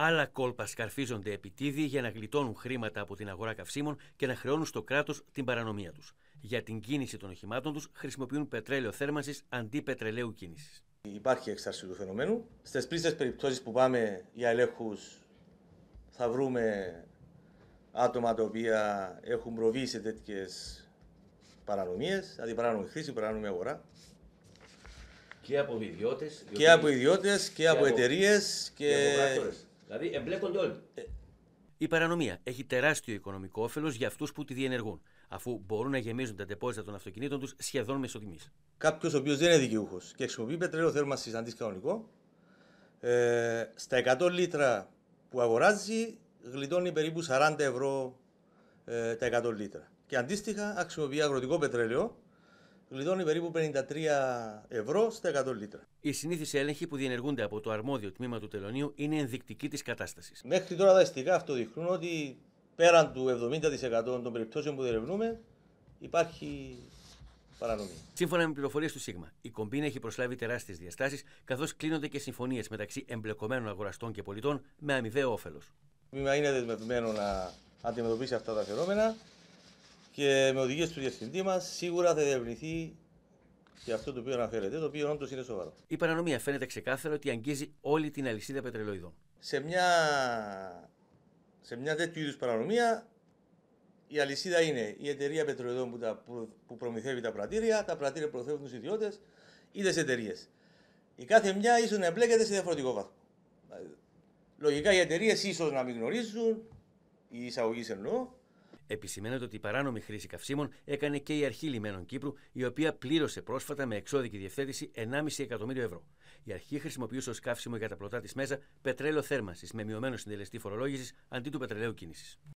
Άλλα κόλπα σκαρφίζονται επιτίδη για να γλιτώνουν χρήματα από την αγορά καυσίμων και να χρεώνουν στο κράτος την παρανομία τους. Για την κίνηση των οχημάτων τους χρησιμοποιούν πετρέλαιο θέρμανσης αντί πετρελαίου κίνησης. Υπάρχει έξαρση του φαινομένου. Στις πλήστε περιπτώσεις που πάμε για ελέγχους, θα βρούμε άτομα τα οποία έχουν προβεί σε τέτοιες παρανομίες, δηλαδή παράνομη χρήση, παράνομη αγορά. Και από ιδιώτες. Και, από ιδιώτες και, από εταιρείες και από Δηλαδή εμπλέκονται όλοι. Ε, η παρανομία έχει τεράστιο οικονομικό όφελος για αυτούς που τη διενεργούν, αφού μπορούν να γεμίζουν τα τεπόζιτα των αυτοκινήτων τους σχεδόν μεσοτιμή. Κάποιος ο οποίος δεν είναι δικαιούχος και χρησιμοποιεί πετρέλαιο θέρμανση αντί ε, στα 100 λίτρα που αγοράζει γλιτώνει περίπου 40 ευρώ ε, τα 100 λίτρα. Και αντίστοιχα χρησιμοποιεί αγροτικό πετρέλαιο κλειδώνει περίπου 53 ευρώ στα 100 λίτρα. Οι συνήθεις έλεγχοι που διενεργούνται από το αρμόδιο τμήμα του τελωνίου είναι ενδεικτικοί της κατάστασης. Μέχρι τώρα τα αυτό δείχνουν ότι πέραν του 70% των περιπτώσεων που διερευνούμε υπάρχει παρανομή. Σύμφωνα με πληροφορίες του ΣΥΓΜΑ, η κομπίνα έχει προσλάβει τεράστιες διαστάσεις, καθώς κλείνονται και συμφωνίες μεταξύ εμπλεκομένων αγοραστών και πολιτών με αμοιβαίο όφελος. τμήμα είναι δεσμευμένο να αντιμετωπίσει αυτά τα φαινόμενα. Και με οδηγίες του διευθυντή μας σίγουρα θα διευρυνθεί και αυτό το οποίο αναφέρεται, το οποίο όντως είναι σοβαρό. Η παρανομία φαίνεται ξεκάθαρα ότι αγγίζει όλη την αλυσίδα πετρελοειδών. Σε μια, σε μια τέτοιου είδους παρανομία, η αλυσίδα είναι η εταιρεία πετρελοειδών που, τα... που προμηθεύει τα πρατήρια, τα πρατήρια προθέτουν τους ιδιώτες ή τις εταιρείες. Η κάθε μια ίσως να εμπλέκεται σε διαφορετικό βαθμό. Λογικά οι εταιρείες ίσως να μην γνωρίζουν, οι εισαγωγή εννοώ, Επισημαίνεται ότι η παράνομη χρήση καυσίμων έκανε και η αρχή λιμένων Κύπρου, η οποία πλήρωσε πρόσφατα με εξώδικη διευθέτηση 1,5 εκατομμύριο ευρώ. Η αρχή χρησιμοποιούσε ως καύσιμο για τα πλωτά της μέσα πετρέλαιο θέρμανσης με μειωμένο συντελεστή φορολόγησης αντί του πετρελαίου κίνησης.